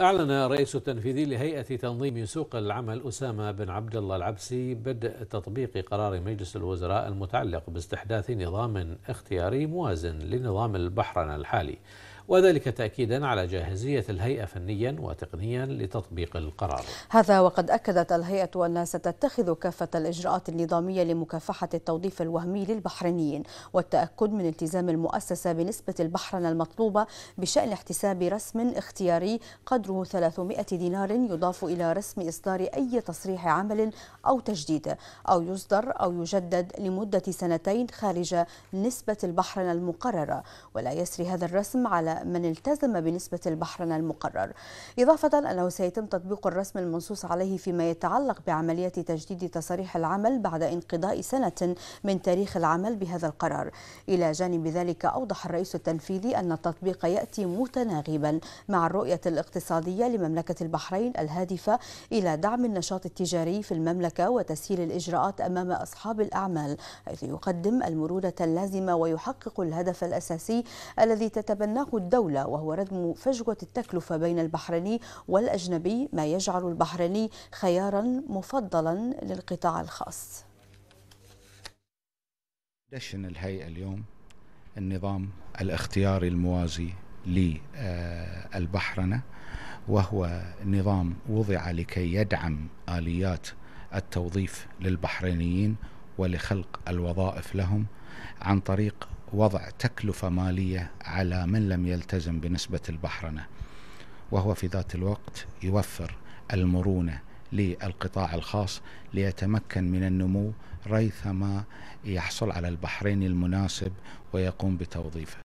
أعلن الرئيس التنفيذي لهيئة تنظيم سوق العمل أسامة بن عبد الله العبسي بدء تطبيق قرار مجلس الوزراء المتعلق باستحداث نظام اختياري موازن لنظام البحرنة الحالي وذلك تأكيدا على جاهزية الهيئة فنيا وتقنيا لتطبيق القرار هذا وقد أكدت الهيئة أنها ستتخذ كافة الإجراءات النظامية لمكافحة التوظيف الوهمي للبحرينيين والتأكد من التزام المؤسسة بنسبة البحرنة المطلوبة بشأن احتساب رسم اختياري قدره 300 دينار يضاف إلى رسم إصدار أي تصريح عمل أو تجديد أو يصدر أو يجدد لمدة سنتين خارج نسبة البحرنة المقررة ولا يسري هذا الرسم على من التزم بنسبة البحرنة المقرر إضافة أنه سيتم تطبيق الرسم المنصوص عليه فيما يتعلق بعملية تجديد تصاريح العمل بعد انقضاء سنة من تاريخ العمل بهذا القرار إلى جانب ذلك أوضح الرئيس التنفيذي أن التطبيق يأتي متناغبا مع الرؤية الاقتصادية لمملكة البحرين الهادفة إلى دعم النشاط التجاري في المملكة وتسهيل الإجراءات أمام أصحاب الأعمال حيث يقدم المرونة اللازمة ويحقق الهدف الأساسي الذي تتبناه الدولة وهو ردم فجوة التكلفة بين البحريني والأجنبي ما يجعل البحريني خيارا مفضلا للقطاع الخاص دشن الهيئة اليوم النظام الاختياري الموازي للبحرنة وهو نظام وضع لكي يدعم آليات التوظيف للبحرينيين ولخلق الوظائف لهم عن طريق وضع تكلفة مالية على من لم يلتزم بنسبة البحرنة وهو في ذات الوقت يوفر المرونة للقطاع الخاص ليتمكن من النمو ريثما يحصل على البحرين المناسب ويقوم بتوظيفه